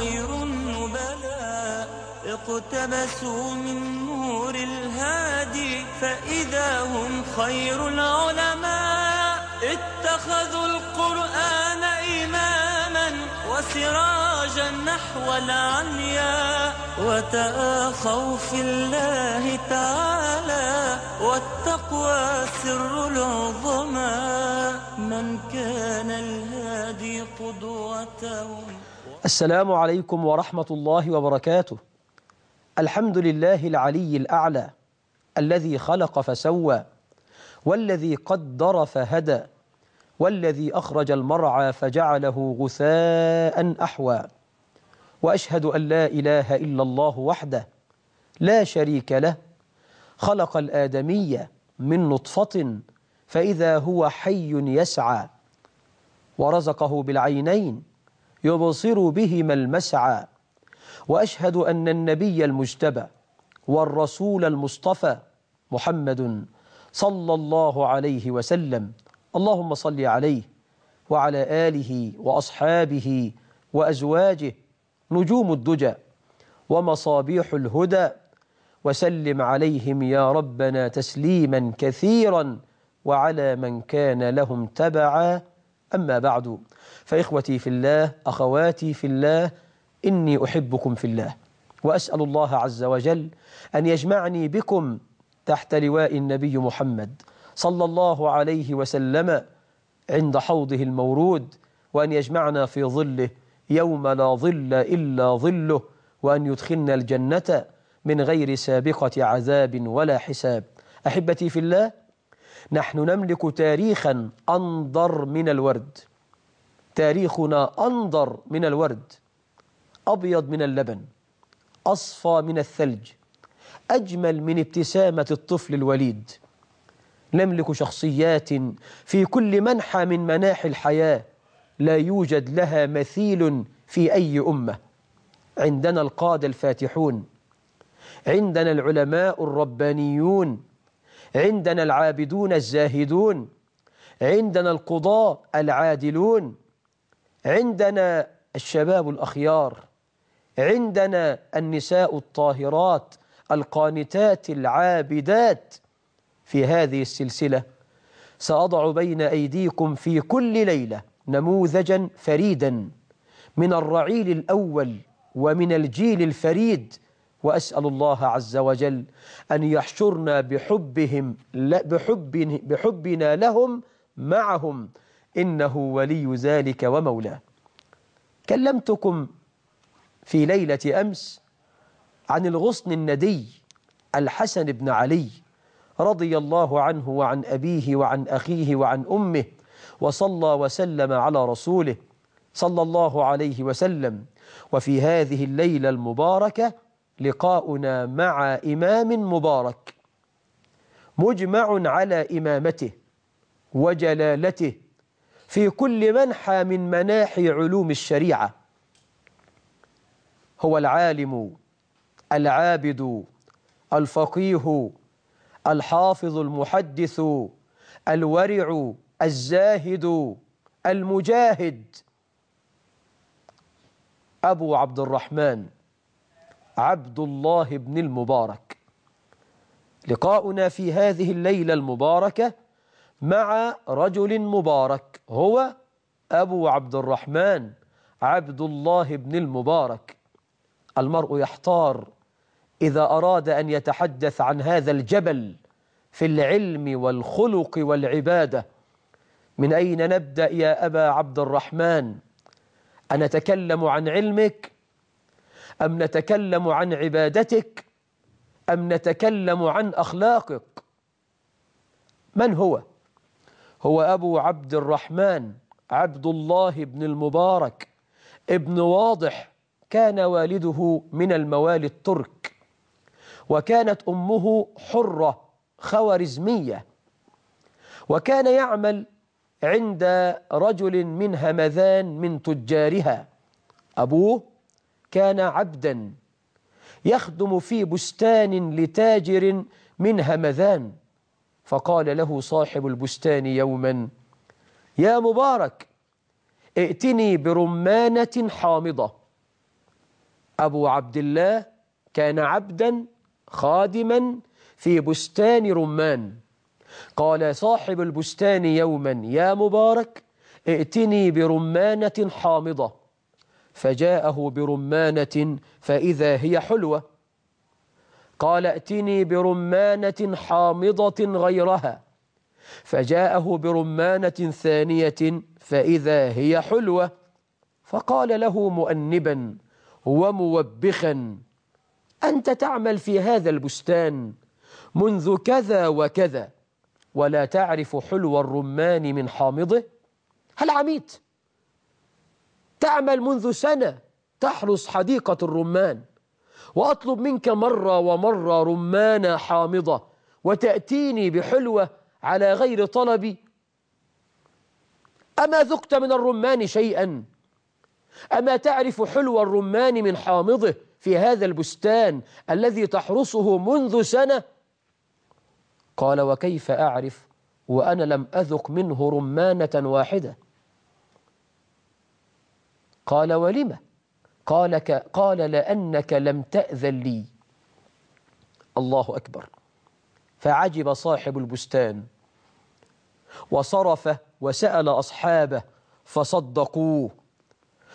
خير النبلاء اقتبسوا من نور الهادي فإذا هم خير العلماء اتخذوا القرآن إماما وسراجا نحو العليا وتآخوا في الله تعالى والتقوى سر العظماء من كان الهادي قدوتهم السلام عليكم ورحمة الله وبركاته الحمد لله العلي الأعلى الذي خلق فسوى والذي قدر فهدى والذي أخرج المرعى فجعله غثاء أحوى وأشهد أن لا إله إلا الله وحده لا شريك له خلق الآدمية من نطفة فإذا هو حي يسعى ورزقه بالعينين يبصر بهما المسعى وأشهد أن النبي المجتبى والرسول المصطفى محمد صلى الله عليه وسلم اللهم صل عليه وعلى آله وأصحابه وأزواجه نجوم الدجى ومصابيح الهدى وسلم عليهم يا ربنا تسليما كثيرا وعلى من كان لهم تبعا أما بعد فإخوتي في الله أخواتي في الله إني أحبكم في الله وأسأل الله عز وجل أن يجمعني بكم تحت لواء النبي محمد صلى الله عليه وسلم عند حوضه المورود وأن يجمعنا في ظله يوم لا ظل إلا ظله وأن يدخلنا الجنة من غير سابقة عذاب ولا حساب أحبتي في الله نحن نملك تاريخا أنضر من الورد تاريخنا أنضر من الورد أبيض من اللبن أصفى من الثلج أجمل من ابتسامة الطفل الوليد نملك شخصيات في كل منحى من مناحي الحياة لا يوجد لها مثيل في أي أمة عندنا القادة الفاتحون عندنا العلماء الربانيون عندنا العابدون الزاهدون عندنا القضاء العادلون عندنا الشباب الأخيار عندنا النساء الطاهرات القانتات العابدات في هذه السلسلة سأضع بين أيديكم في كل ليلة نموذجا فريدا من الرعيل الأول ومن الجيل الفريد وأسأل الله عز وجل أن يحشرنا بحبهم بحب بحبنا لهم معهم إنه ولي ذلك ومولاه كلمتكم في ليلة أمس عن الغصن الندي الحسن بن علي رضي الله عنه وعن أبيه وعن أخيه وعن أمه وصلى وسلم على رسوله صلى الله عليه وسلم وفي هذه الليلة المباركة لقاؤنا مع إمام مبارك مجمع على إمامته وجلالته في كل منحى من مناحي علوم الشريعة هو العالم العابد الفقيه الحافظ المحدث الورع الزاهد المجاهد أبو عبد الرحمن عبد الله بن المبارك لقاؤنا في هذه الليلة المباركة مع رجل مبارك هو أبو عبد الرحمن عبد الله بن المبارك المرء يحتار إذا أراد أن يتحدث عن هذا الجبل في العلم والخلق والعبادة من أين نبدأ يا أبا عبد الرحمن أنتكلم عن علمك أم نتكلم عن عبادتك أم نتكلم عن أخلاقك من هو هو أبو عبد الرحمن عبد الله بن المبارك ابن واضح كان والده من الموالي الترك وكانت أمه حرة خوارزمية وكان يعمل عند رجل من همذان من تجارها أبوه كان عبدا يخدم في بستان لتاجر من همذان فقال له صاحب البستان يوما يا مبارك ائتني برمانة حامضة أبو عبد الله كان عبدا خادما في بستان رمان قال صاحب البستان يوما يا مبارك ائتني برمانة حامضة فجاءه برمانة فإذا هي حلوة قال ائتني برمانة حامضة غيرها فجاءه برمانة ثانية فإذا هي حلوة فقال له مؤنبا وموبخا أنت تعمل في هذا البستان منذ كذا وكذا ولا تعرف حلو الرمان من حامضه هل عميت تعمل منذ سنة تحرس حديقة الرمان وأطلب منك مرة ومرة رمانة حامضة وتأتيني بحلوة على غير طلبي أما ذقت من الرمان شيئا أما تعرف حلو الرمان من حامضه في هذا البستان الذي تحرسه منذ سنة قال وكيف أعرف وأنا لم أذق منه رمانة واحدة قال ولم قال قال لأنك لم تأذن لي الله أكبر فعجب صاحب البستان وصرف وسأل أصحابه فصدقوه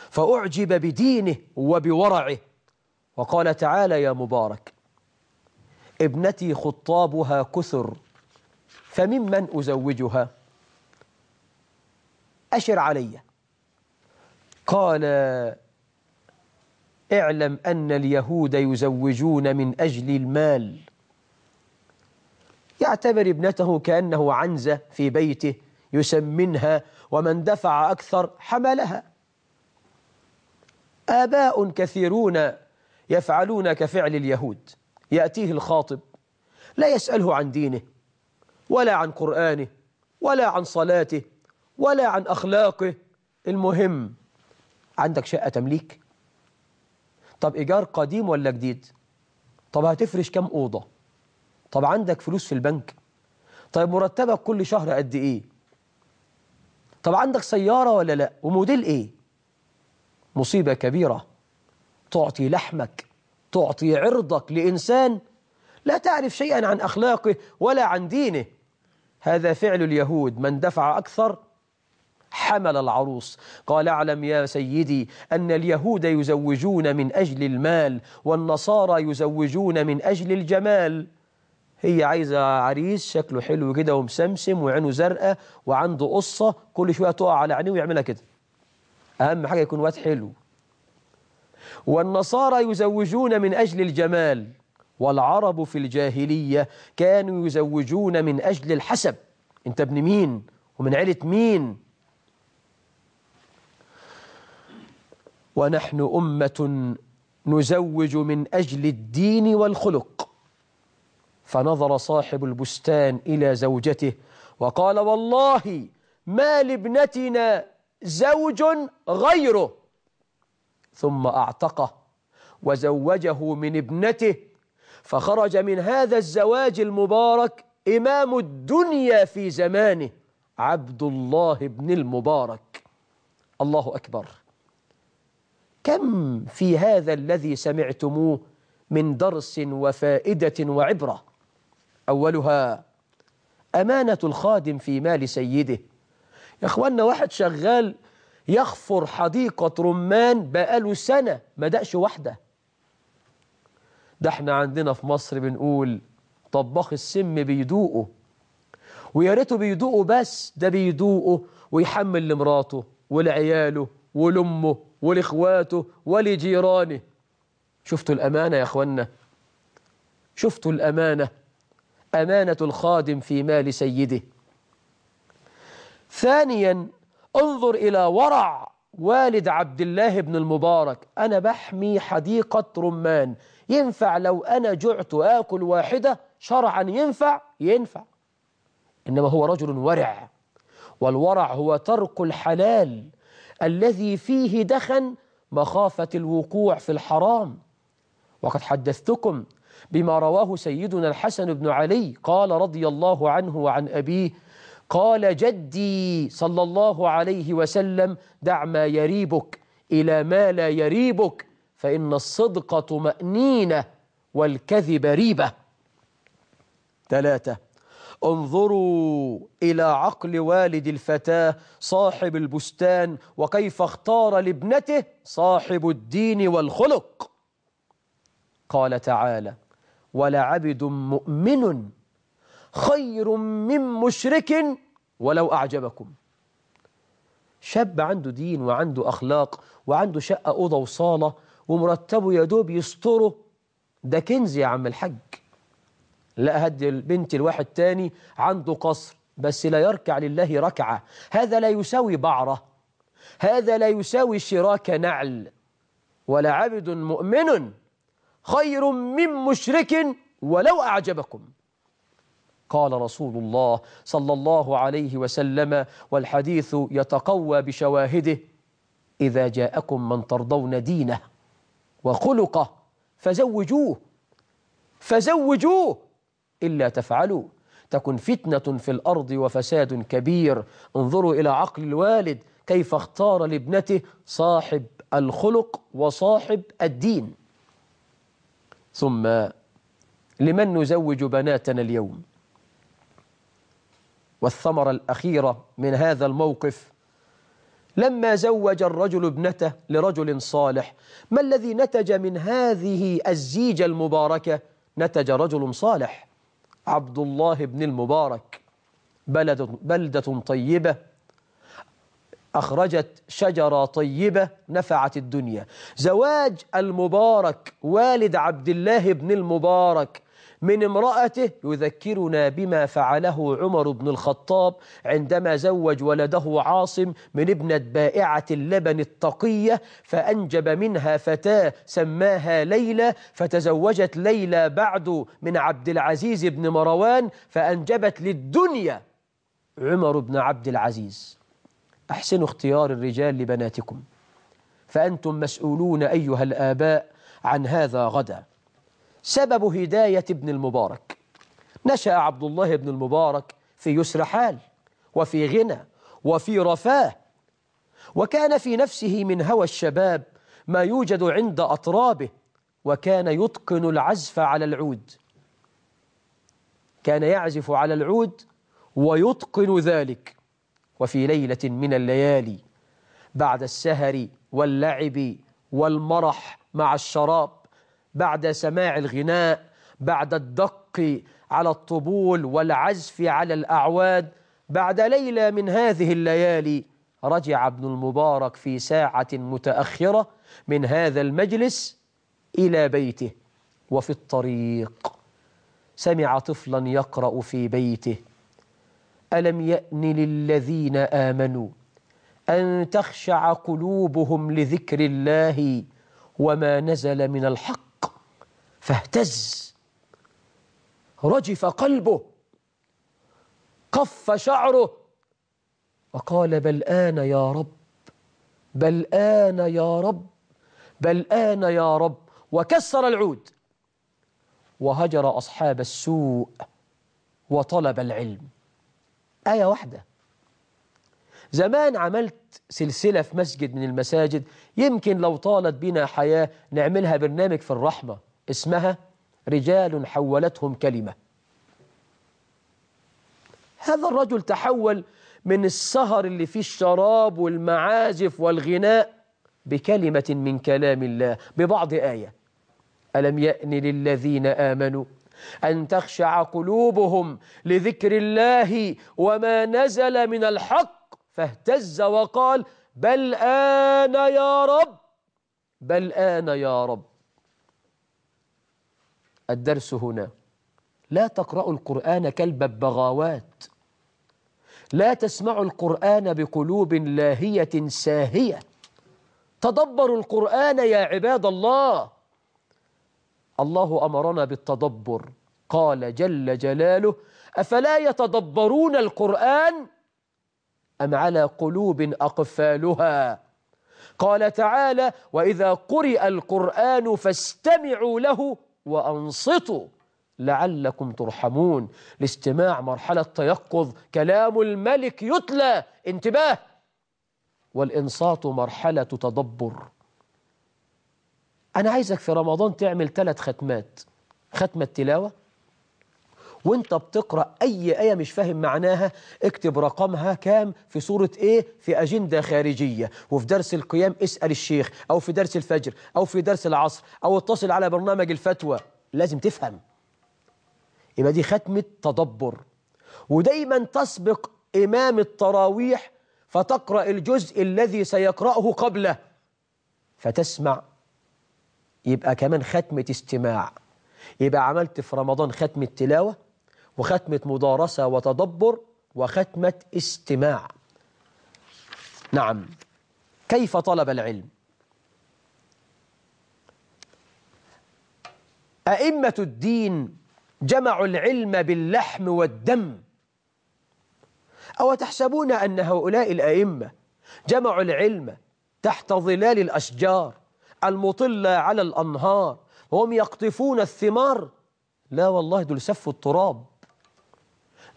فأعجب بدينه وبورعه وقال تعالى يا مبارك ابنتي خطابها كثر فممن أزوجها أشر علي قال اعلم أن اليهود يزوجون من أجل المال يعتبر ابنته كأنه عنزة في بيته يسمنها ومن دفع أكثر حملها آباء كثيرون يفعلون كفعل اليهود يأتيه الخاطب لا يسأله عن دينه ولا عن قرآنه ولا عن صلاته ولا عن أخلاقه المهم عندك شقة تمليك طب إيجار قديم ولا جديد طب هتفرش كام أوضة طب عندك فلوس في البنك طيب مرتبك كل شهر قد إيه طب عندك سيارة ولا لا وموديل إيه مصيبة كبيرة تعطي لحمك تعطي عرضك لإنسان لا تعرف شيئا عن أخلاقه ولا عن دينه هذا فعل اليهود من دفع أكثر حمل العروس قال اعلم يا سيدي أن اليهود يزوجون من أجل المال والنصارى يزوجون من أجل الجمال هي عايزة عريس شكله حلو كده ومسمسم وعينه زرقاء وعنده قصة كل شوية تقع على عينيه ويعملها كده أهم حاجة يكون واد حلو والنصارى يزوجون من أجل الجمال والعرب في الجاهلية كانوا يزوجون من أجل الحسب أنت ابن مين ومن عيلة مين ونحن أمة نزوج من أجل الدين والخلق فنظر صاحب البستان إلى زوجته وقال والله ما لابنتنا زوج غيره ثم أعتقه وزوجه من ابنته فخرج من هذا الزواج المبارك إمام الدنيا في زمانه عبد الله بن المبارك الله أكبر كم في هذا الذي سمعتموه من درس وفائدة وعبرة أولها أمانة الخادم في مال سيده يا أخوانا واحد شغال يخفر حديقة رمان بقاله سنة ما دقش واحدة ده احنا عندنا في مصر بنقول طباخ السم بيدوقه ويا ريته بيدوقه بس ده بيدوقه ويحمل لمراته ولعياله ولامه ولإخواته ولجيرانه شفتوا الأمانة يا أخوانا شفتوا الأمانة أمانة الخادم في مال سيده ثانيا انظر إلى ورع والد عبد الله بن المبارك أنا بحمي حديقة رمان ينفع لو أنا جعت آكل واحدة شرعا ينفع ينفع إنما هو رجل ورع والورع هو ترك الحلال الذي فيه دخن مخافة الوقوع في الحرام وقد حدثتكم بما رواه سيدنا الحسن بن علي قال رضي الله عنه وعن أبيه قال جدي صلى الله عليه وسلم دع ما يريبك إلى ما لا يريبك فإن الصدق طمأنينة والكذب ريبة ثلاثة انظروا إلى عقل والد الفتاة صاحب البستان وكيف اختار لابنته صاحب الدين والخلق قال تعالى ولعبد مؤمن خير من مشرك ولو أعجبكم شاب عنده دين وعنده أخلاق وعنده شقة أوضة وصالة ومرتبه يا دوب يستره ده كنز يا عم الحج لا هدي البنت الواحد تاني عنده قصر بس لا يركع لله ركعة هذا لا يساوي بعرة هذا لا يساوي شراك نعل ولا عبد مؤمن خير من مشرك ولو أعجبكم قال رسول الله صلى الله عليه وسلم والحديث يتقوى بشواهده إذا جاءكم من ترضون دينه وخلقه فزوجوه فزوجوه إلا تفعلوا تكن فتنة في الأرض وفساد كبير انظروا إلى عقل الوالد كيف اختار لابنته صاحب الخلق وصاحب الدين ثم لمن نزوج بناتنا اليوم والثمرة الأخيرة من هذا الموقف لما زوج الرجل ابنته لرجل صالح ما الذي نتج من هذه الزيجة المباركة نتج رجل صالح عبد الله بن المبارك بلد بلدة طيبة أخرجت شجرة طيبة نفعت الدنيا زواج المبارك والد عبد الله بن المبارك من امرأته يذكرنا بما فعله عمر بن الخطاب عندما زوج ولده عاصم من ابنة بائعة اللبن التقية فأنجب منها فتاة سماها ليلى فتزوجت ليلى بعد من عبد العزيز بن مروان فأنجبت للدنيا عمر بن عبد العزيز أحسنوا اختيار الرجال لبناتكم فأنتم مسؤولون أيها الآباء عن هذا غدا سبب هداية ابن المبارك نشأ عبد الله بن المبارك في يسر حال وفي غنى وفي رفاه وكان في نفسه من هوى الشباب ما يوجد عند أطرابه وكان يتقن العزف على العود كان يعزف على العود ويتقن ذلك وفي ليلة من الليالي بعد السهر واللعب والمرح مع الشراب بعد سماع الغناء بعد الدق على الطبول والعزف على الأعواد بعد ليلة من هذه الليالي رجع ابن المبارك في ساعة متأخرة من هذا المجلس إلى بيته وفي الطريق سمع طفلا يقرأ في بيته ألم يأن للذين آمنوا أن تخشع قلوبهم لذكر الله وما نزل من الحق فاهتز رجف قلبه قف شعره وقال بل آن يا رب بل آن يا رب بل آن يا رب وكسر العود وهجر أصحاب السوء وطلب العلم آية واحدة زمان عملت سلسلة في مسجد من المساجد يمكن لو طالت بنا حياة نعملها برنامج في الرحمة اسمها رجال حولتهم كلمة هذا الرجل تحول من السهر اللي فيه الشراب والمعازف والغناء بكلمة من كلام الله ببعض آية ألم يأن للذين آمنوا أن تخشع قلوبهم لذكر الله وما نزل من الحق فاهتز وقال بل آن يا رب بل آن يا رب الدرس هنا لا تقرأوا القرآن كالببغاوات لا تسمعوا القرآن بقلوب لاهية ساهية تدبروا القرآن يا عباد الله الله أمرنا بالتدبر قال جل جلاله أفلا يتدبرون القرآن أم على قلوب أقفالها قال تعالى وإذا قرئ القرآن فاستمعوا له وأنصتوا لعلكم ترحمون لاستماع مرحلة تيقظ كلام الملك يتلى انتباه والإنصات مرحلة تدبر أنا عايزك في رمضان تعمل ثلاث ختمات ختمة تلاوة وانت بتقرأ أي آية مش فاهم معناها اكتب رقمها كام في سورة ايه في أجندة خارجية وفي درس القيام اسأل الشيخ أو في درس الفجر أو في درس العصر أو اتصل على برنامج الفتوى لازم تفهم يبقى دي ختمة تدبر ودايما تسبق إمام التراويح فتقرأ الجزء الذي سيقرأه قبله فتسمع يبقى كمان ختمة استماع يبقى عملت في رمضان ختمة تلاوة وختمة مدارسة وتدبر وختمة استماع نعم كيف طلب العلم أئمة الدين جمعوا العلم باللحم والدم أو تحسبون أن هؤلاء الأئمة جمعوا العلم تحت ظلال الأشجار المطلة على الأنهار وهم يقطفون الثمار لا والله دول سفوا التراب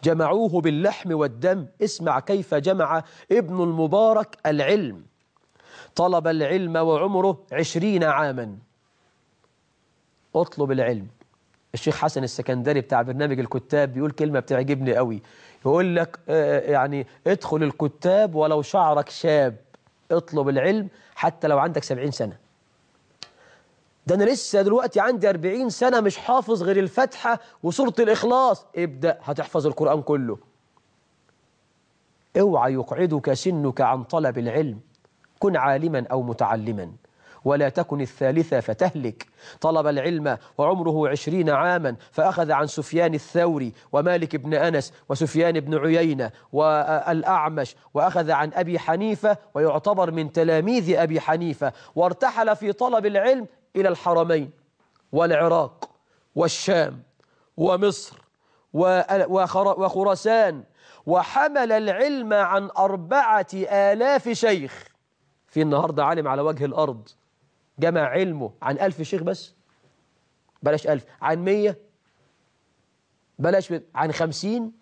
جمعوه باللحم والدم اسمع كيف جمع ابن المبارك العلم طلب العلم وعمره عشرين عاما اطلب العلم الشيخ حسن السكندري بتاع برنامج الكتاب بيقول كلمة بتعجبني قوي يقول لك آه، آه، يعني ادخل الكتاب ولو شعرك شاب اطلب العلم حتى لو عندك سبعين سنة ده أنا لسه دلوقتي عندي 40 سنة مش حافظ غير الفاتحة وسورة الإخلاص ابدأ هتحفظ القرآن كله اوعى يقعدك سنك عن طلب العلم كن عالما أو متعلما ولا تكن الثالثة فتهلك طلب العلم وعمره عشرين عاما فأخذ عن سفيان الثوري ومالك بن أنس وسفيان بن عيينة والأعمش وأخذ عن أبي حنيفة ويعتبر من تلاميذ أبي حنيفة وارتحل في طلب العلم إلى الحرمين والعراق والشام ومصر وخراسان وحمل العلم عن أربعة آلاف شيخ في النهاردة عالم على وجه الأرض جمع علمه عن ألف شيخ بس بلاش ألف عن مية بلاش عن خمسين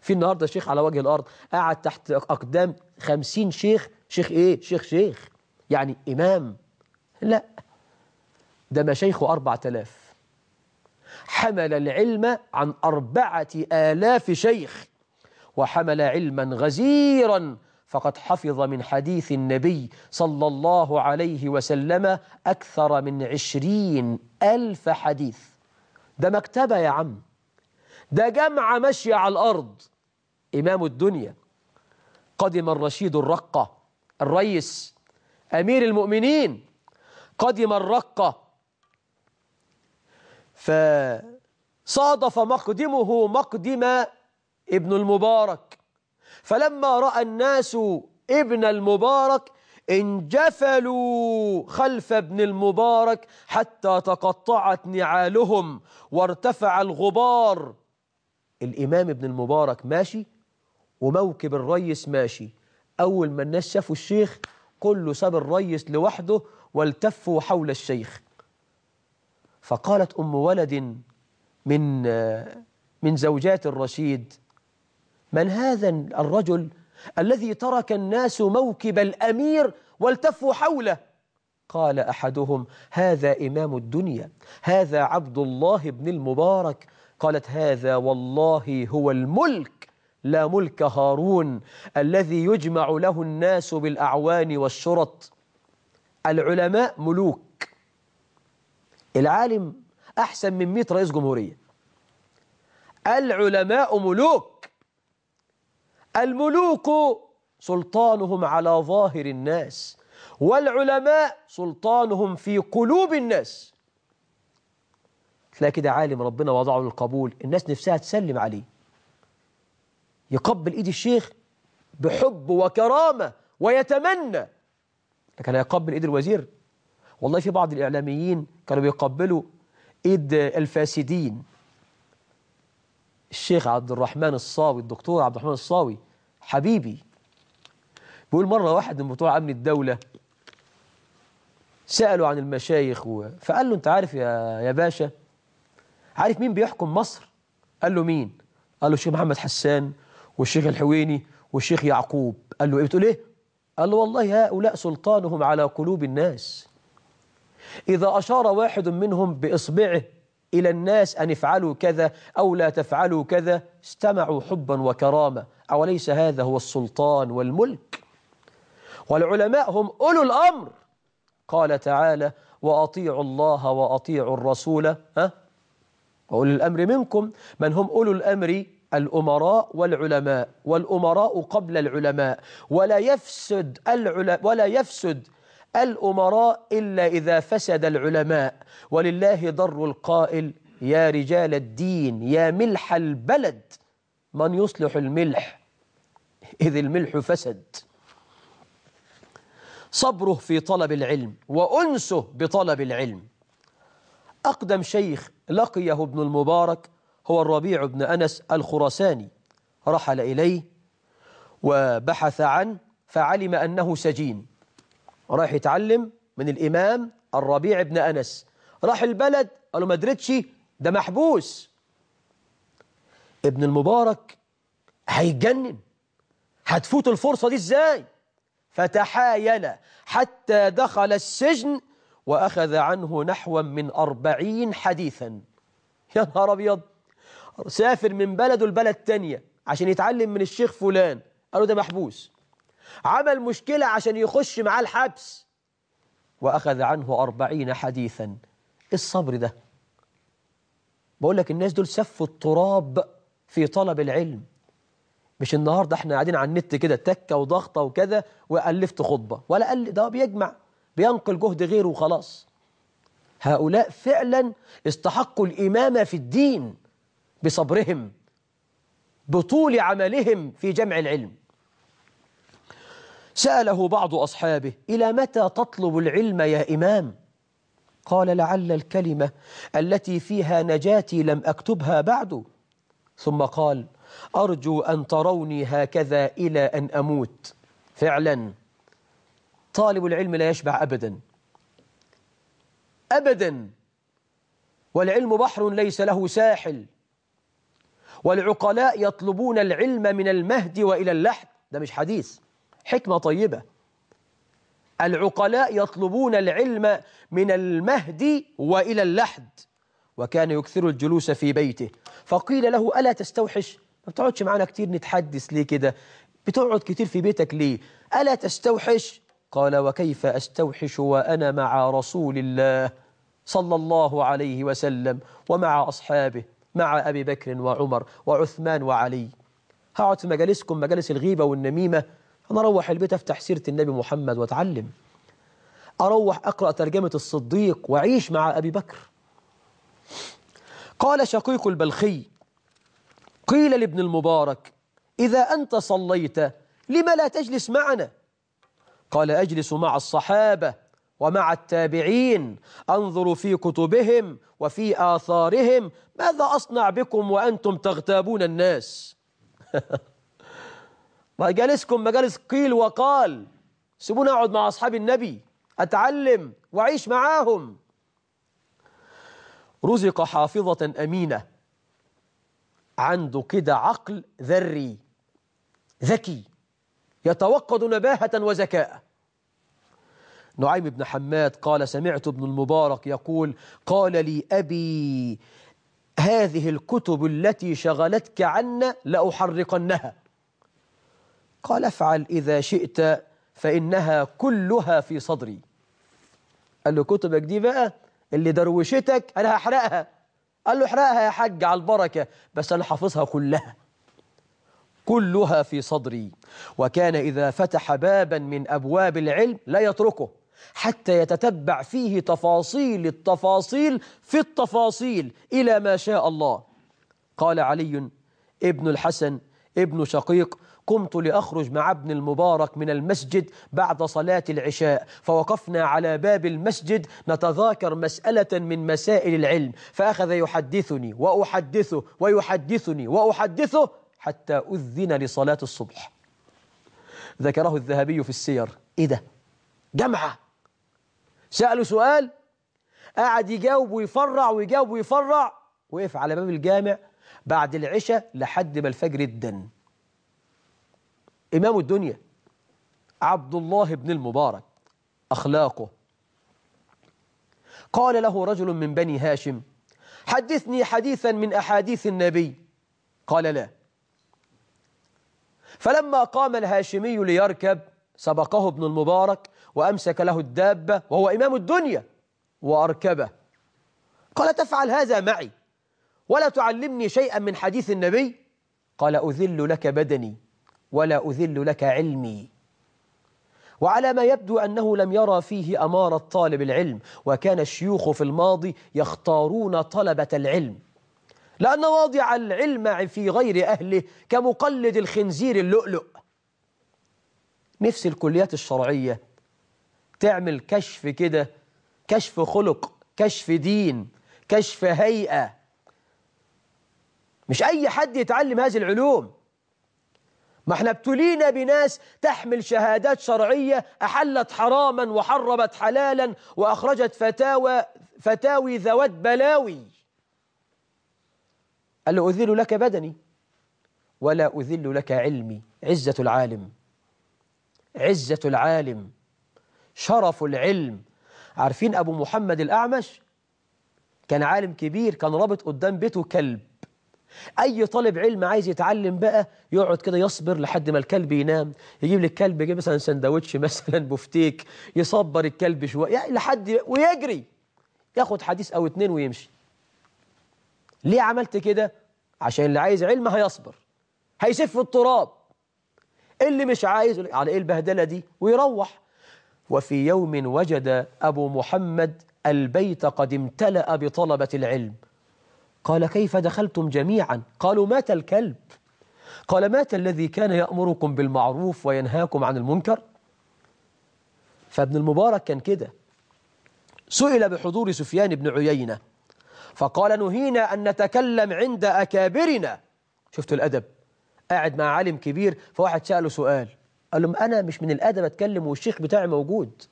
في النهاردة شيخ على وجه الأرض قعد تحت أقدام خمسين شيخ شيخ إيه شيخ شيخ يعني إمام لا ده مشايخه أربعة آلاف حمل العلم عن أربعة آلاف شيخ وحمل علما غزيرا فقد حفظ من حديث النبي صلى الله عليه وسلم أكثر من عشرين ألف حديث ده مكتبة يا عم ده جامعة ماشية على الأرض إمام الدنيا قدم الرشيد الرقة الرئيس أمير المؤمنين قدم الرقة فصادف مقدمه مقدم ابن المبارك فلما رأى الناس ابن المبارك انجفلوا خلف ابن المبارك حتى تقطعت نعالهم وارتفع الغبار الإمام ابن المبارك ماشي وموكب الريس ماشي أول ما الناس شافوا الشيخ كله ساب الريس لوحده والتفوا حول الشيخ فقالت أم ولد من من زوجات الرشيد من هذا الرجل الذي ترك الناس موكب الأمير والتفوا حوله قال أحدهم هذا إمام الدنيا هذا عبد الله بن المبارك قالت هذا والله هو الملك لا ملك هارون الذي يجمع له الناس بالأعوان والشرط العلماء ملوك العالم أحسن من 100 رئيس جمهورية العلماء ملوك الملوك سلطانهم على ظاهر الناس والعلماء سلطانهم في قلوب الناس تلاقي كده عالم ربنا وضعه للقبول الناس نفسها تسلم عليه يقبل ايد الشيخ بحب وكرامة ويتمنى لكن هيقبل ايد الوزير والله في بعض الإعلاميين كانوا بيقبلوا إيد الفاسدين الشيخ عبد الرحمن الصاوي الدكتور عبد الرحمن الصاوي حبيبي بيقول مرة واحد من بتوع أمن الدولة سألوا عن المشايخ و... فقال له أنت عارف يا, يا باشا عارف مين بيحكم مصر قال له مين قال له الشيخ محمد حسان والشيخ الحويني والشيخ يعقوب قال له إيه بتقول إيه قال له والله هؤلاء سلطانهم على قلوب الناس إذا أشار واحد منهم بإصبعه إلى الناس أن افعلوا كذا أو لا تفعلوا كذا استمعوا حبا وكرامة أوليس هذا هو السلطان والملك والعلماء هم أولو الأمر قال تعالى وأطيعوا الله وأطيعوا الرسول ها؟ وأولي الأمر منكم من هم أولو الأمر الأمراء والعلماء والأمراء قبل العلماء ولا يفسد العلماء ولا يفسد الأمراء إلا إذا فسد العلماء ولله ضر القائل يا رجال الدين يا ملح البلد من يصلح الملح إذ الملح فسد صبره في طلب العلم وأنسه بطلب العلم أقدم شيخ لقيه ابن المبارك هو الربيع بن أنس الخراساني رحل إليه وبحث عنه فعلم أنه سجين رايح يتعلم من الإمام الربيع بن أنس راح البلد قالوا ما دريتش ده محبوس ابن المبارك هيتجنن هتفوت الفرصة دي ازاي فتحايل حتى دخل السجن وأخذ عنه نحوا من أربعين حديثا يا نهار أبيض سافر من بلده لبلد تانية عشان يتعلم من الشيخ فلان قالوا ده محبوس عمل مشكلة عشان يخش معاه الحبس وأخذ عنه أربعين حديثا إيه الصبر ده بقول لك الناس دول سفوا التراب في طلب العلم مش النهاردة احنا قاعدين على النت كده تكة وضغطة وكذا وألفت خطبة ولا قال ده بيجمع بينقل جهد غيره وخلاص هؤلاء فعلا استحقوا الإمامة في الدين بصبرهم بطول عملهم في جمع العلم سأله بعض أصحابه إلى متى تطلب العلم يا إمام؟ قال لعل الكلمة التي فيها نجاتي لم أكتبها بعد ثم قال أرجو أن تروني هكذا إلى أن أموت فعلا طالب العلم لا يشبع أبدا أبدا والعلم بحر ليس له ساحل والعقلاء يطلبون العلم من المهد وإلى اللحد ده مش حديث حكمة طيبة العقلاء يطلبون العلم من المهد وإلى اللحد وكان يكثر الجلوس في بيته فقيل له ألا تستوحش ما بتقعدش معنا كتير نتحدث ليه كده بتقعد كتير في بيتك ليه ألا تستوحش قال وكيف أستوحش وأنا مع رسول الله صلى الله عليه وسلم ومع أصحابه مع أبي بكر وعمر وعثمان وعلي هقعد في مجالسكم مجالس الغيبة والنميمة أنا أروح البيت أفتح سيرة النبي محمد وأتعلم أروح أقرأ ترجمة الصديق وأعيش مع أبي بكر قال شقيق البلخي قيل لابن المبارك إذا أنت صليت لما لا تجلس معنا قال أجلس مع الصحابة ومع التابعين أنظر في كتبهم وفي آثارهم ماذا أصنع بكم وأنتم تغتابون الناس مجالسكم مجالس قيل وقال سيبوني أقعد مع أصحاب النبي أتعلم وأعيش معاهم رزق حافظة أمينة عنده كده عقل ذري ذكي يتوقد نباهة وذكاء نعيم بن حماد قال سمعت ابن المبارك يقول قال لي أبي هذه الكتب التي شغلتك عنا لأحرقنها قال افعل إذا شئت فإنها كلها في صدري قال له كتبك دي بقى اللي دروشتك أنا هحرقها قال له احرقها يا حاج على البركة بس أنا حافظها كلها كلها في صدري وكان إذا فتح بابا من أبواب العلم لا يتركه حتى يتتبع فيه تفاصيل التفاصيل في التفاصيل إلى ما شاء الله قال علي ابن الحسن ابن شقيق قمت لأخرج مع ابن المبارك من المسجد بعد صلاة العشاء فوقفنا على باب المسجد نتذاكر مسألة من مسائل العلم فأخذ يحدثني وأحدثه ويحدثني وأحدثه حتى أذن لصلاة الصبح ذكره الذهبي في السير إيه ده؟ جمعة سألوا سؤال قعد يجاوب ويفرع ويجاوب ويفرع وقف على باب الجامع بعد العشاء لحد ما الفجر الدن إمام الدنيا عبد الله بن المبارك أخلاقه قال له رجل من بني هاشم حدثني حديثا من أحاديث النبي قال لا فلما قام الهاشمي ليركب سبقه ابن المبارك وأمسك له الدابة وهو إمام الدنيا وأركبه قال تفعل هذا معي ولا تعلمني شيئا من حديث النبي قال أذل لك بدني ولا أذل لك علمي وعلى ما يبدو أنه لم يرى فيه أمارة طالب العلم وكان الشيوخ في الماضي يختارون طلبة العلم لأن واضع العلم في غير أهله كمقلد الخنزير اللؤلؤ نفس الكليات الشرعية تعمل كشف كده كشف خلق كشف دين كشف هيئة مش أي حد يتعلم هذه العلوم ما احنا ابتلينا بناس تحمل شهادات شرعية أحلت حراما وحرمت حلالا وأخرجت فتاوى فتاوي ذوات بلاوي قال له أذل لك بدني ولا أذل لك علمي عزة العالم عزة العالم شرف العلم عارفين أبو محمد الأعمش كان عالم كبير كان رابط قدام بيته كلب أي طالب علم عايز يتعلم بقى يقعد كده يصبر لحد ما الكلب ينام يجيب للكلب يجيب مثلا سندوتش مثلا بفتيك يصبر الكلب شوية يعني لحد ويجري ياخد حديث أو اتنين ويمشي ليه عملت كده؟ عشان اللي عايز علم هيصبر هيسف في التراب اللي مش عايز على إيه البهدلة دي ويروح وفي يوم وجد أبو محمد البيت قد امتلأ بطلبة العلم قال كيف دخلتم جميعا قالوا مات الكلب قال مات الذي كان يأمركم بالمعروف وينهاكم عن المنكر فابن المبارك كان كده سئل بحضور سفيان بن عيينة فقال نهينا أن نتكلم عند أكابرنا شفت الأدب قاعد مع عالم كبير فواحد سأله سؤال قال لهم أنا مش من الأدب أتكلم والشيخ بتاعي موجود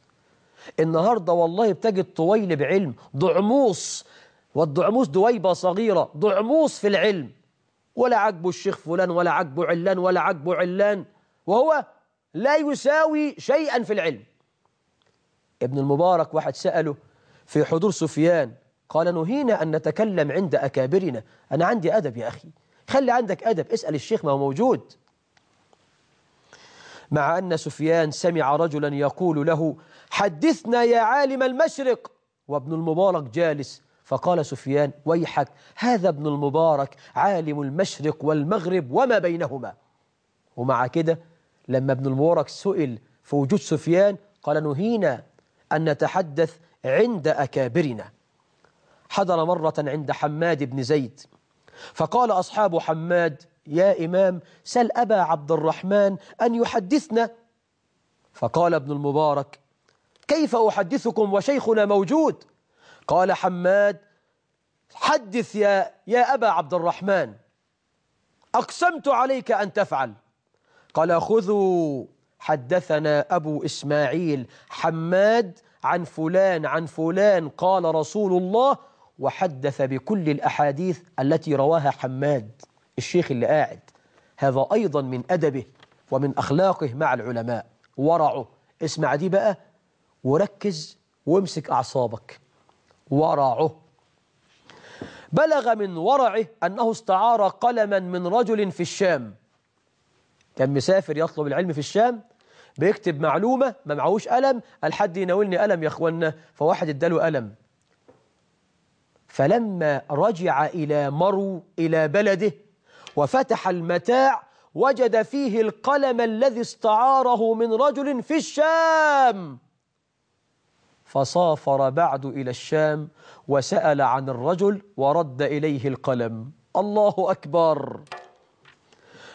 النهاردة والله بتجد طويل بعلم ضعموص والضعموس دويبة صغيرة ضعموس في العلم ولا عجبه الشيخ فلان ولا عجبه علان ولا عجبه علان وهو لا يساوي شيئا في العلم ابن المبارك واحد سأله في حضور سفيان قال نهينا أن نتكلم عند أكابرنا أنا عندي أدب يا أخي خلي عندك أدب اسأل الشيخ ما هو موجود مع أن سفيان سمع رجلا يقول له حدثنا يا عالم المشرق وابن المبارك جالس فقال سفيان ويحك هذا ابن المبارك عالم المشرق والمغرب وما بينهما ومع كده لما ابن المبارك سئل في وجود سفيان قال نهينا أن نتحدث عند أكابرنا حضر مرة عند حماد بن زيد فقال أصحاب حماد يا إمام سل أبا عبد الرحمن أن يحدثنا فقال ابن المبارك كيف أحدثكم وشيخنا موجود؟ قال حماد حدث يا, يا أبا عبد الرحمن أقسمت عليك أن تفعل قال خذوا حدثنا أبو إسماعيل حماد عن فلان عن فلان قال رسول الله وحدث بكل الأحاديث التي رواها حماد الشيخ اللي قاعد هذا أيضا من أدبه ومن أخلاقه مع العلماء ورعه اسمع دي بقى وركز وامسك أعصابك ورعه بلغ من ورعه أنه استعار قلما من رجل في الشام كان مسافر يطلب العلم في الشام بيكتب معلومة ما معهوش قلم قال حد يناولني قلم يا اخوانا فواحد اداله قلم فلما رجع إلى مرو إلى بلده وفتح المتاع وجد فيه القلم الذي استعاره من رجل في الشام فصافر بعد إلى الشام وسأل عن الرجل ورد إليه القلم الله أكبر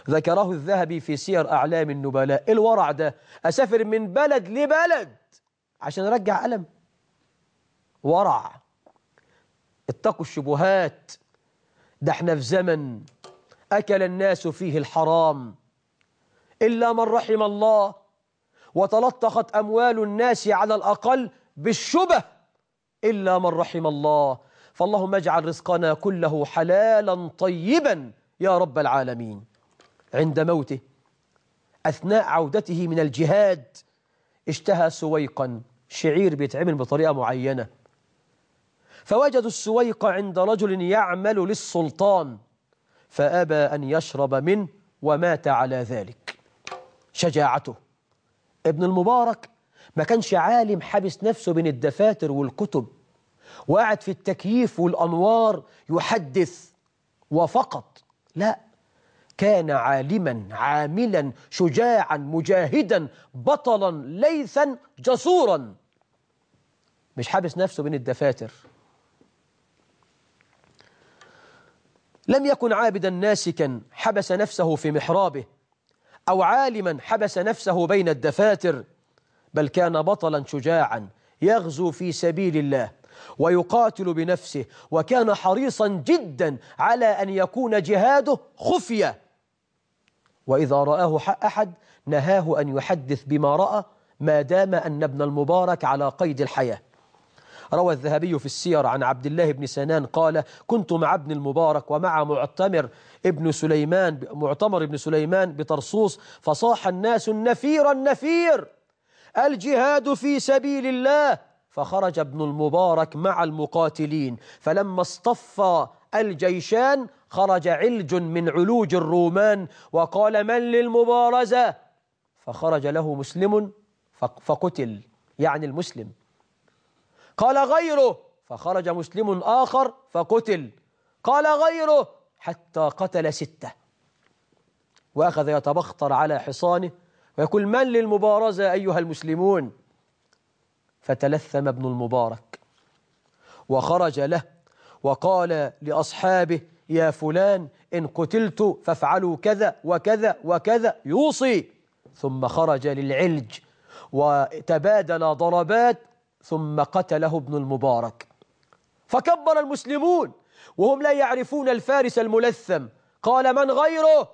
ذكره الذهبي في سير أعلام النبلاء الورع ده أسافر من بلد لبلد عشان أرجع قلم ورع اتقوا الشبهات ده احنا في زمن أكل الناس فيه الحرام إلا من رحم الله وتلطخت أموال الناس على الأقل بالشبه إلا من رحم الله فاللهم اجعل رزقنا كله حلالا طيبا يا رب العالمين عند موته أثناء عودته من الجهاد اشتهى سويقا شعير بيتعمل بطريقة معينة فوجدوا السويق عند رجل يعمل للسلطان فأبى أن يشرب منه ومات على ذلك شجاعته ابن المبارك ما كانش عالم حبس نفسه بين الدفاتر والكتب وقعد في التكييف والأنوار يحدث وفقط لا كان عالما عاملا شجاعا مجاهدا بطلا ليثا جسورا مش حابس نفسه بين الدفاتر لم يكن عابدا ناسكا حبس نفسه في محرابه أو عالما حبس نفسه بين الدفاتر بل كان بطلا شجاعا يغزو في سبيل الله ويقاتل بنفسه وكان حريصا جدا على أن يكون جهاده خفية وإذا رآه أحد نهاه أن يحدث بما رأى ما دام أن ابن المبارك على قيد الحياة روى الذهبي في السير عن عبد الله بن سنان قال كنت مع ابن المبارك ومع معتمر ابن سليمان معتمر ابن سليمان بطرصوص فصاح الناس النفير النفير الجهاد في سبيل الله فخرج ابن المبارك مع المقاتلين فلما اصطفى الجيشان خرج علج من علوج الرومان وقال من للمبارزة فخرج له مسلم فقتل يعني المسلم قال غيره فخرج مسلم آخر فقتل قال غيره حتى قتل سته وأخذ يتبختر على حصانه ويقول من للمبارزة أيها المسلمون فتلثم ابن المبارك وخرج له وقال لأصحابه يا فلان إن قتلت فافعلوا كذا وكذا وكذا يوصي ثم خرج للعلج وتبادل ضربات ثم قتله ابن المبارك فكبر المسلمون وهم لا يعرفون الفارس الملثم قال من غيره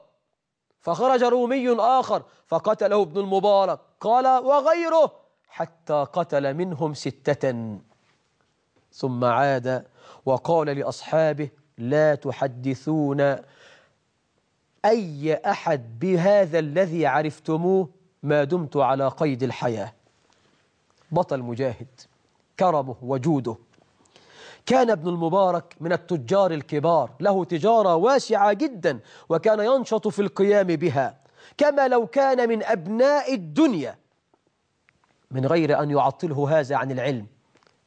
فخرج رومي آخر فقتله ابن المبارك قال وغيره حتى قتل منهم ستة ثم عاد وقال لأصحابه لا تحدثون أي أحد بهذا الذي عرفتموه ما دمت على قيد الحياة بطل مجاهد كرمه وجوده كان ابن المبارك من التجار الكبار له تجارة واسعة جدا وكان ينشط في القيام بها كما لو كان من أبناء الدنيا من غير أن يعطله هذا عن العلم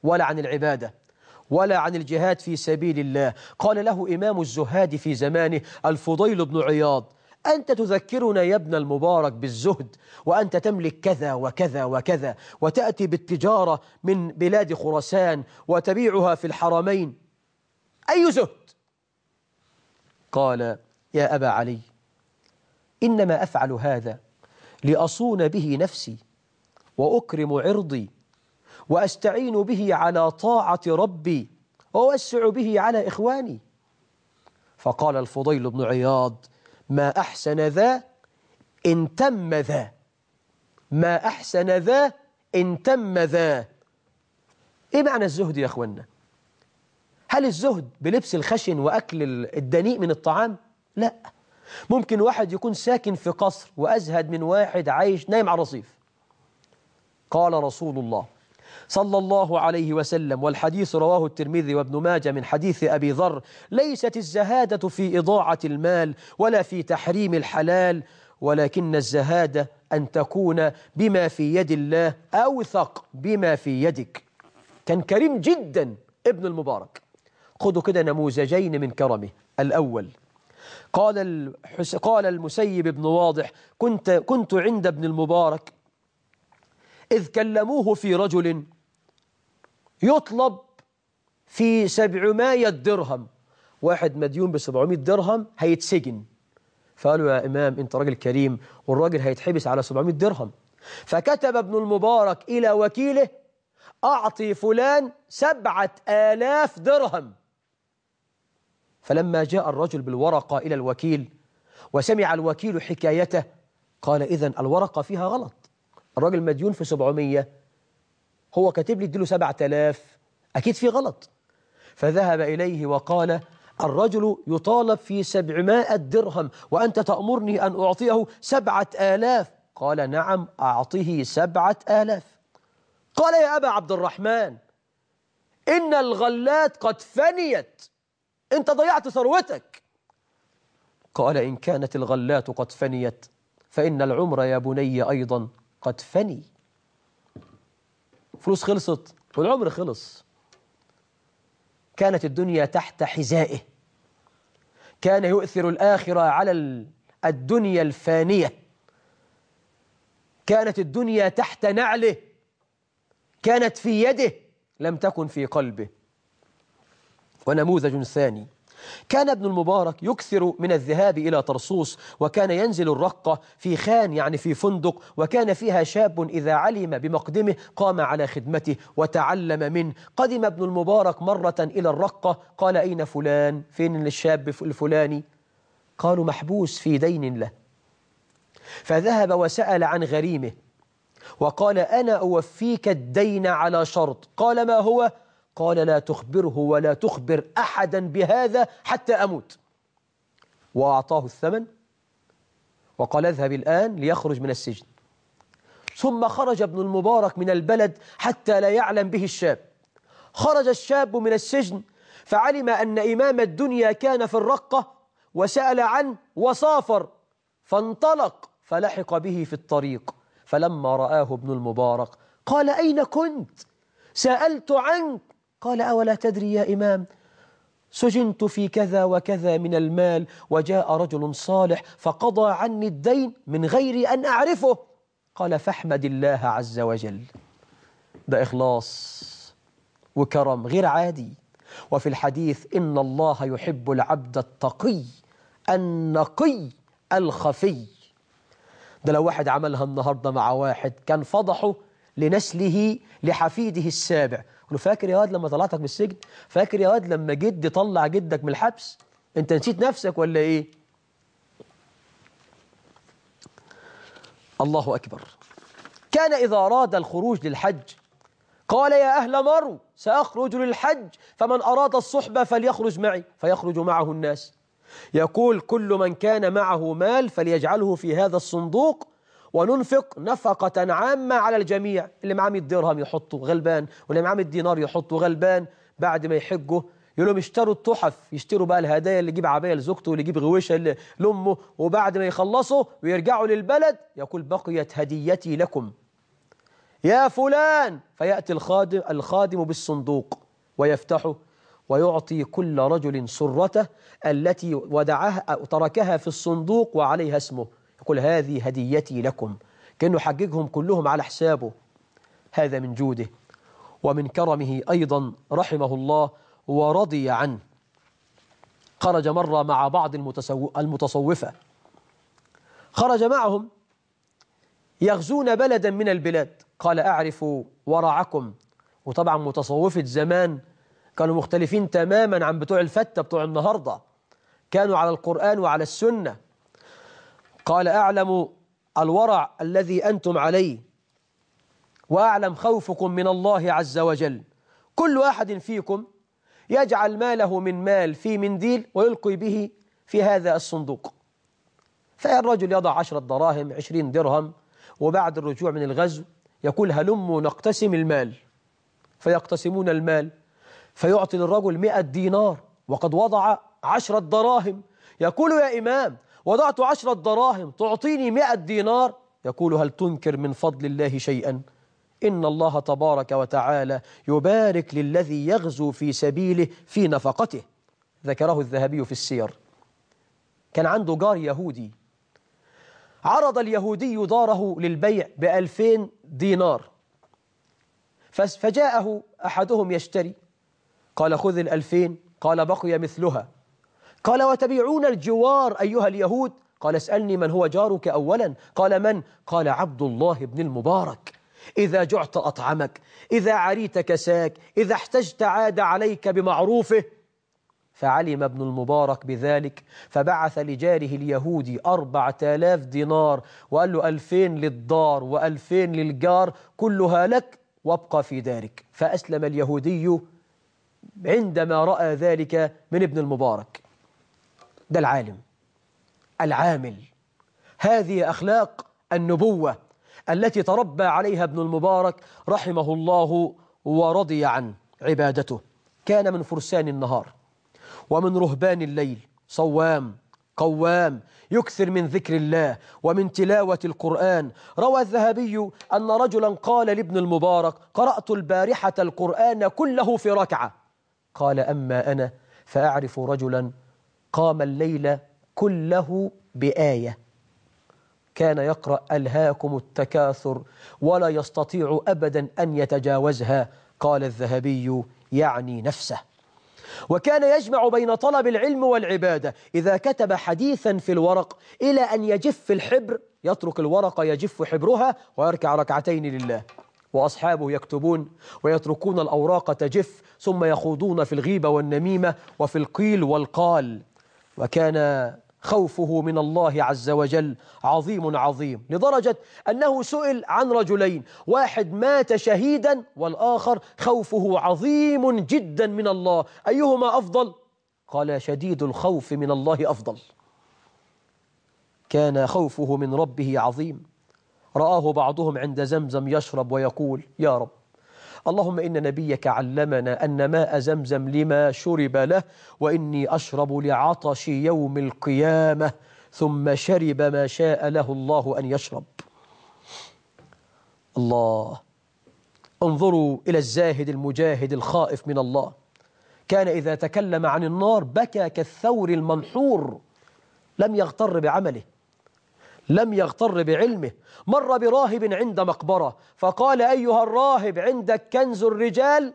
ولا عن العبادة ولا عن الجهاد في سبيل الله قال له إمام الزهاد في زمانه الفضيل بن عياض أنت تذكرنا يا ابن المبارك بالزهد وأنت تملك كذا وكذا وكذا وتأتي بالتجارة من بلاد خراسان وتبيعها في الحرمين أي زهد؟ قال يا أبا علي إنما أفعل هذا لأصون به نفسي وأكرم عرضي وأستعين به على طاعة ربي وأوسع به على إخواني فقال الفضيل بن عياض ما أحسن ذا إن تم ذا ما أحسن ذا إن تم ذا إيه معنى الزهد يا أخوانا هل الزهد بلبس الخشن وأكل الدنيء من الطعام لا ممكن واحد يكون ساكن في قصر وأزهد من واحد عايش نايم على رصيف قال رسول الله صلى الله عليه وسلم والحديث رواه الترمذي وابن ماجه من حديث أبي ذر ليست الزهادة في إضاعة المال ولا في تحريم الحلال ولكن الزهادة أن تكون بما في يد الله أوثق بما في يدك كان كريم جدا ابن المبارك خذوا كده نموذجين من كرمه الأول قال الحس... قال المسيب بن واضح كنت كنت عند ابن المبارك إذ كلموه في رجل يطلب في 700 درهم واحد مديون ب 700 درهم هيتسجن فقالوا يا إمام أنت راجل كريم والراجل هيتحبس على 700 درهم فكتب ابن المبارك إلى وكيله أعطي فلان سبعة آلاف درهم فلما جاء الرجل بالورقة إلى الوكيل وسمع الوكيل حكايته قال إذا الورقة فيها غلط الراجل مديون في 700 هو كاتب لي اديله 7000 أكيد في غلط فذهب إليه وقال الرجل يطالب في 700 درهم وأنت تأمرني أن أعطيه 7000 قال نعم أعطه 7000 قال يا أبا عبد الرحمن إن الغلات قد فنيت أنت ضيعت ثروتك قال إن كانت الغلات قد فنيت فإن العمر يا بني أيضا قد فني فلوس خلصت والعمر خلص كانت الدنيا تحت حذائه كان يؤثر الآخرة على الدنيا الفانية كانت الدنيا تحت نعله كانت في يده لم تكن في قلبه ونموذج ثاني كان ابن المبارك يكثر من الذهاب إلى طرسوس وكان ينزل الرقة في خان يعني في فندق وكان فيها شاب إذا علم بمقدمه قام على خدمته وتعلم منه قدم ابن المبارك مرة إلى الرقة قال أين فلان فين الشاب الفلاني قالوا محبوس في دين له فذهب وسأل عن غريمه وقال أنا أوفيك الدين على شرط قال ما هو؟ قال لا تخبره ولا تخبر أحدا بهذا حتى أموت وأعطاه الثمن وقال اذهب الآن ليخرج من السجن ثم خرج ابن المبارك من البلد حتى لا يعلم به الشاب خرج الشاب من السجن فعلم أن إمام الدنيا كان في الرقة وسأل عنه وسافر فانطلق فلحق به في الطريق فلما رآه ابن المبارك قال أين كنت؟ سألت عنك قال أولا تدري يا إمام سجنت في كذا وكذا من المال وجاء رجل صالح فقضى عني الدين من غير أن أعرفه قال فاحمد الله عز وجل ده إخلاص وكرم غير عادي وفي الحديث إن الله يحب العبد التقي النقي الخفي ده لو واحد عملها النهاردة مع واحد كان فضحه لنسله لحفيده السابع له فاكر يا واد لما طلعتك من السجن فاكر يا واد لما جدي طلع جدك من الحبس انت نسيت نفسك ولا ايه الله اكبر كان اذا اراد الخروج للحج قال يا أهل مرو سأخرج للحج فمن أراد الصحبة فليخرج معي فيخرج معه الناس يقول كل من كان معه مال فليجعله في هذا الصندوق وننفق نفقة عامة على الجميع اللي معاه 100 درهم يحطه غلبان واللي معاه 100 دينار يحطه غلبان بعد ما يحجه يقول لهم اشتروا التحف يشتروا بقى الهدايا اللي يجيب عبايه لزوجته واللي يجيب غويشه لامه وبعد ما يخلصوا ويرجعوا للبلد يقول بقيت هديتي لكم يا فلان فياتي الخادم الخادم بالصندوق ويفتحه ويعطي كل رجل سرته التي ودعها تركها في الصندوق وعليها اسمه يقول هذه هديتي لكم كأنه حججهم كلهم على حسابه هذا من جوده ومن كرمه أيضا رحمه الله ورضي عنه خرج مرة مع بعض المتصوفة خرج معهم يغزون بلدا من البلاد قال أعرف ورعكم وطبعا متصوفة زمان كانوا مختلفين تماما عن بتوع الفتة بتوع النهاردة كانوا على القرآن وعلى السنة قال أعلم الورع الذي أنتم عليه وأعلم خوفكم من الله عز وجل كل أحد فيكم يجعل ماله من مال في منديل ويلقي به في هذا الصندوق فالرجل يضع عشرة دراهم عشرين درهم وبعد الرجوع من الغزو يقول هلموا نقتسم المال فيقتسمون المال فيعطي للرجل مئة دينار وقد وضع عشرة دراهم يقول يا إمام وضعت عشرة دراهم تعطيني مئة دينار يقول هل تنكر من فضل الله شيئا إن الله تبارك وتعالى يبارك للذي يغزو في سبيله في نفقته ذكره الذهبي في السير كان عنده جار يهودي عرض اليهودي داره للبيع بألفين دينار فجاءه أحدهم يشتري قال خذ الألفين قال بقي مثلها قال وتبيعون الجوار أيها اليهود قال اسألني من هو جارك أولا قال من؟ قال عبد الله بن المبارك إذا جعت أطعمك إذا عريت كساك إذا احتجت عاد عليك بمعروفه فعلم ابن المبارك بذلك فبعث لجاره اليهودي أربعة آلاف دينار وقال له ألفين للدار وألفين للجار كلها لك وابقى في دارك فأسلم اليهودي عندما رأى ذلك من ابن المبارك ده العالم العامل هذه أخلاق النبوة التي تربى عليها ابن المبارك رحمه الله ورضي عن عبادته كان من فرسان النهار ومن رهبان الليل صوام قوام يكثر من ذكر الله ومن تلاوة القرآن روى الذهبي أن رجلا قال لابن المبارك قرأت البارحة القرآن كله في ركعة قال أما أنا فأعرف رجلا قام الليل كله بآية كان يقرأ ألهاكم التكاثر ولا يستطيع أبدا أن يتجاوزها قال الذهبي يعني نفسه وكان يجمع بين طلب العلم والعبادة إذا كتب حديثا في الورق إلى أن يجف الحبر يترك الورقة يجف حبرها ويركع ركعتين لله وأصحابه يكتبون ويتركون الأوراق تجف ثم يخوضون في الغيبة والنميمة وفي القيل والقال وكان خوفه من الله عز وجل عظيم عظيم لدرجة أنه سئل عن رجلين واحد مات شهيدا والآخر خوفه عظيم جدا من الله أيهما أفضل؟ قال شديد الخوف من الله أفضل كان خوفه من ربه عظيم رآه بعضهم عند زمزم يشرب ويقول يا رب اللهم إن نبيك علمنا أن ماء زمزم لما شرب له وإني أشرب لعطش يوم القيامة ثم شرب ما شاء له الله أن يشرب الله انظروا إلى الزاهد المجاهد الخائف من الله كان إذا تكلم عن النار بكى كالثور المنحور لم يغتر بعمله لم يغتر بعلمه مر براهب عند مقبرة فقال أيها الراهب عندك كنز الرجال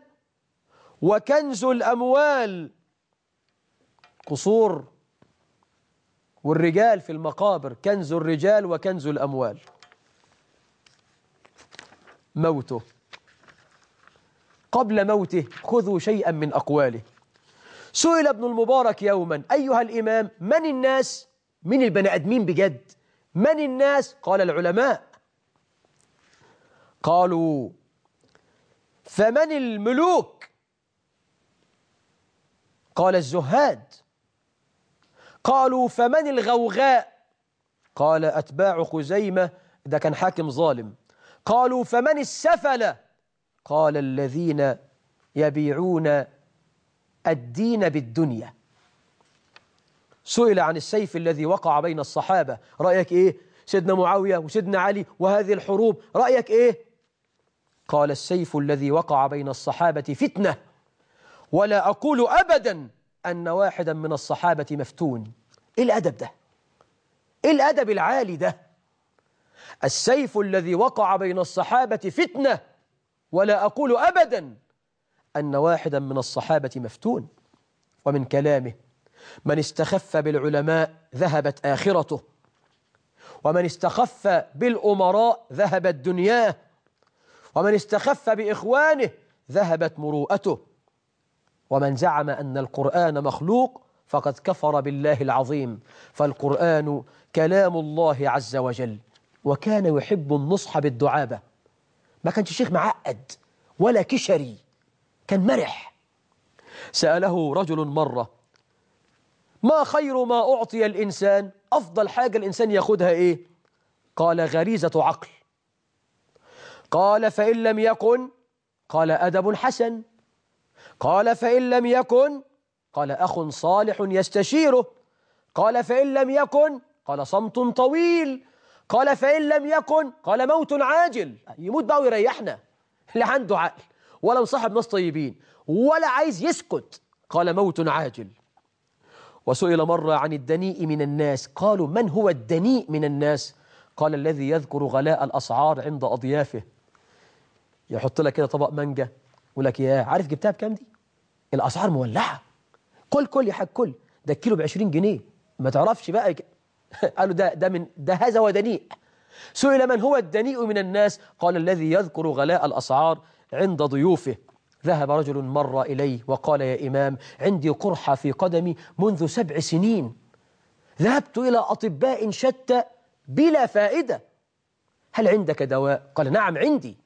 وكنز الأموال قصور والرجال في المقابر كنز الرجال وكنز الأموال موته قبل موته خذوا شيئا من أقواله سئل ابن المبارك يوما أيها الإمام من الناس من البني أدمين بجد من الناس قال العلماء قالوا فمن الملوك قال الزهاد قالوا فمن الغوغاء قال أتباع خزيمة ده كان حاكم ظالم قالوا فمن السفلة قال الذين يبيعون الدين بالدنيا سئل عن السيف الذي وقع بين الصحابة رأيك إيه؟ سيدنا معاوية وسيدنا علي وهذه الحروب رأيك إيه؟ قال السيف الذي وقع بين الصحابة فتنة ولا أقول أبدا أن واحدا من الصحابة مفتون إيه الأدب ده؟ إيه الأدب العالي ده؟ السيف الذي وقع بين الصحابة فتنة ولا أقول أبدا أن واحدا من الصحابة مفتون ومن كلامه من استخف بالعلماء ذهبت آخرته ومن استخف بالأمراء ذهبت دنياه ومن استخف بإخوانه ذهبت مروءته ومن زعم أن القرآن مخلوق فقد كفر بالله العظيم فالقرآن كلام الله عز وجل وكان يحب النصح بالدعابة ما كانش شيخ معقد ولا كشري كان مرح سأله رجل مرة ما خير ما أعطي الإنسان أفضل حاجة الإنسان ياخدها إيه قال غريزة عقل قال فإن لم يكن قال أدب حسن قال فإن لم يكن قال أخ صالح يستشيره قال فإن لم يكن قال صمت طويل قال فإن لم يكن قال موت عاجل يموت بقى ويريحنا اللي عنده عقل ولا مصاحب ناس طيبين ولا عايز يسكت قال موت عاجل وسئل مرة عن الدنيء من الناس قالوا من هو الدنيء من الناس قال الذي يذكر غلاء الأسعار عند أضيافه يحط لك كده طبق مانجا يقول لك يا عارف جبتها بكام دي الأسعار مولعة كل كل يا حاج كل ده الكيلو ب 20 جنيه ما تعرفش بقى قالوا ده ده من ده هذا ودنيء سئل من هو الدنيء من الناس قال الذي يذكر غلاء الأسعار عند ضيوفه ذهب رجل مرة إليه وقال يا إمام عندي قرحة في قدمي منذ سبع سنين ذهبت إلى أطباء شتى بلا فائدة هل عندك دواء؟ قال نعم عندي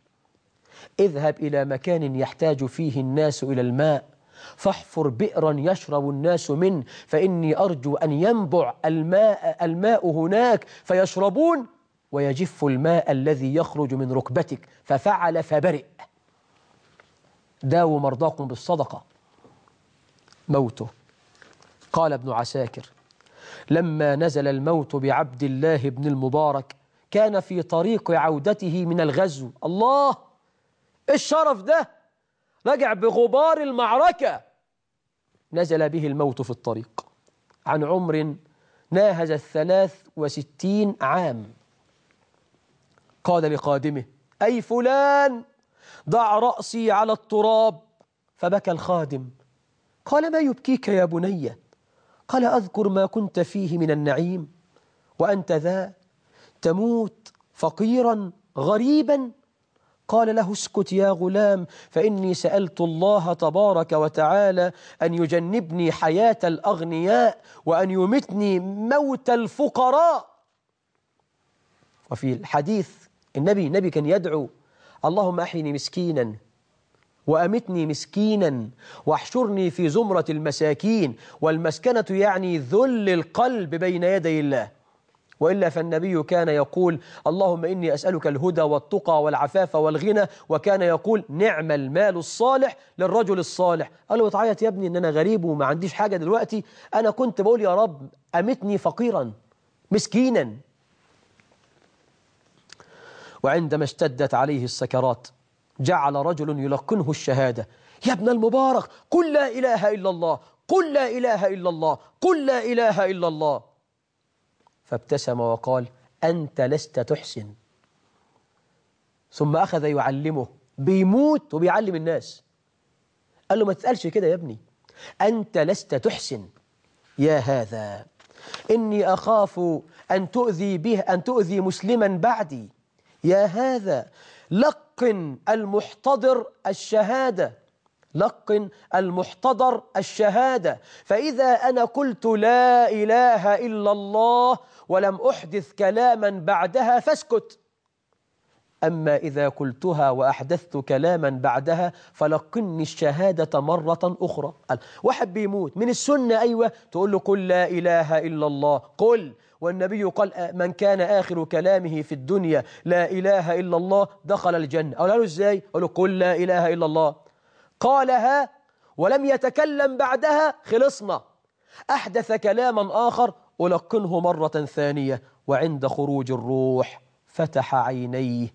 اذهب إلى مكان يحتاج فيه الناس إلى الماء فاحفر بئرا يشرب الناس منه فإني أرجو أن ينبع الماء, الماء هناك فيشربون ويجف الماء الذي يخرج من ركبتك ففعل فبرئ داووا مرضاكم بالصدقة موته قال ابن عساكر لما نزل الموت بعبد الله بن المبارك كان في طريق عودته من الغزو الله الشرف ده رجع بغبار المعركة نزل به الموت في الطريق عن عمر ناهز الثلاث وستين عام قال لقادمه أي فلان ضع رأسي على التراب فبكى الخادم قال ما يبكيك يا بني قال أذكر ما كنت فيه من النعيم وأنت ذا تموت فقيرا غريبا قال له اسكت يا غلام فإني سألت الله تبارك وتعالى أن يجنبني حياة الأغنياء وأن يمتني موت الفقراء وفي الحديث النبي النبي كان يدعو اللهم أحيني مسكينا وأمتني مسكينا واحشرني في زمرة المساكين والمسكنة يعني ذل القلب بين يدي الله وإلا فالنبي كان يقول اللهم إني أسألك الهدى والتقى والعفاف والغنى وكان يقول نعم المال الصالح للرجل الصالح قال له تعيط يا ابني إن أنا غريب وما عنديش حاجة دلوقتي أنا كنت بقول يا رب أمتني فقيرا مسكينا وعندما اشتدت عليه السكرات جعل رجل يلقنه الشهادة يا ابن المبارك قل لا إله إلا الله قل لا إله إلا الله قل لا إله إلا الله فابتسم وقال أنت لست تحسن ثم أخذ يعلمه بيموت وبيعلم الناس قال له ما تسألش كده يا ابني أنت لست تحسن يا هذا إني أخاف أن تؤذي به أن تؤذي مسلما بعدي يا هذا لقن المحتضر الشهادة لقن المحتضر الشهادة فإذا أنا قلت لا إله إلا الله ولم أحدث كلاما بعدها فاسكت أما إذا قلتها وأحدثت كلاما بعدها فلقني الشهادة مرة أخرى واحد بيموت من السنة أيوة تقول له قل لا إله إلا الله قل والنبي قال من كان آخر كلامه في الدنيا لا إله إلا الله دخل الجنة أقول له إزاي؟ أقول له قل لا إله إلا الله قالها ولم يتكلم بعدها خلصنا أحدث كلاما آخر ألقنه مرة ثانية وعند خروج الروح فتح عينيه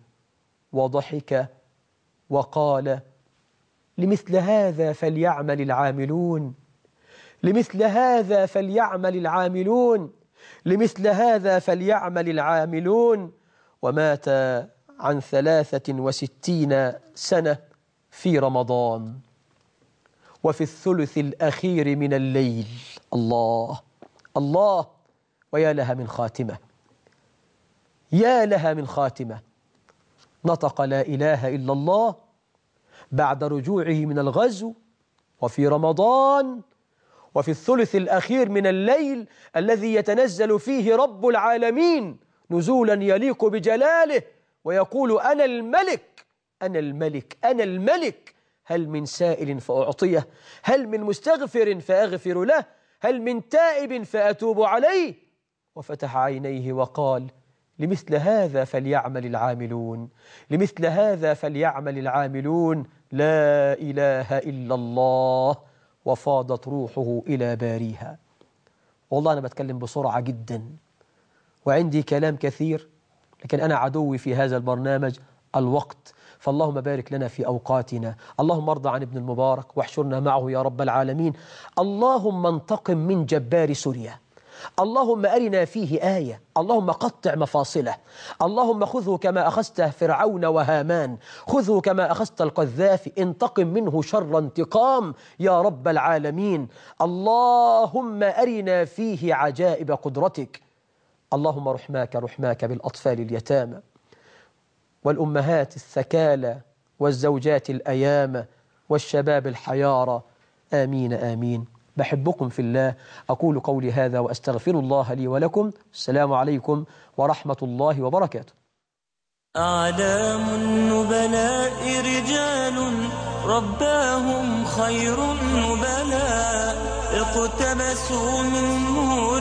وضحك وقال لمثل هذا فليعمل العاملون لمثل هذا فليعمل العاملون لمثل هذا فليعمل العاملون ومات عن ثلاثة وستين سنة في رمضان وفي الثلث الأخير من الليل الله الله ويا لها من خاتمة يا لها من خاتمة نطق لا إله إلا الله بعد رجوعه من الغزو وفي رمضان وفي الثلث الأخير من الليل الذي يتنزل فيه رب العالمين نزولا يليق بجلاله ويقول أنا الملك أنا الملك أنا الملك هل من سائل فأعطيه هل من مستغفر فأغفر له هل من تائب فأتوب عليه وفتح عينيه وقال لمثل هذا فليعمل العاملون لمثل هذا فليعمل العاملون لا إله إلا الله وفاضت روحه إلى باريها والله أنا بتكلم بسرعة جدا وعندي كلام كثير لكن أنا عدوي في هذا البرنامج الوقت فاللهم بارك لنا في أوقاتنا اللهم ارضى عن ابن المبارك واحشرنا معه يا رب العالمين اللهم انتقم من جبار سوريا اللهم أرنا فيه آية اللهم قطع مفاصله اللهم خذه كما أخذته فرعون وهامان خذه كما أخذت القذافي انتقم منه شر انتقام يا رب العالمين اللهم أرنا فيه عجائب قدرتك اللهم رحماك رحماك بالأطفال اليتامى والأمهات الثكالى والزوجات الأيامى والشباب الحيارى آمين آمين بحبكم في الله أقول قولي هذا وأستغفر الله لي ولكم السلام عليكم ورحمة الله وبركاته أعلام النبلاء رجال رباهم خير النبلاء اقتبسوا من نور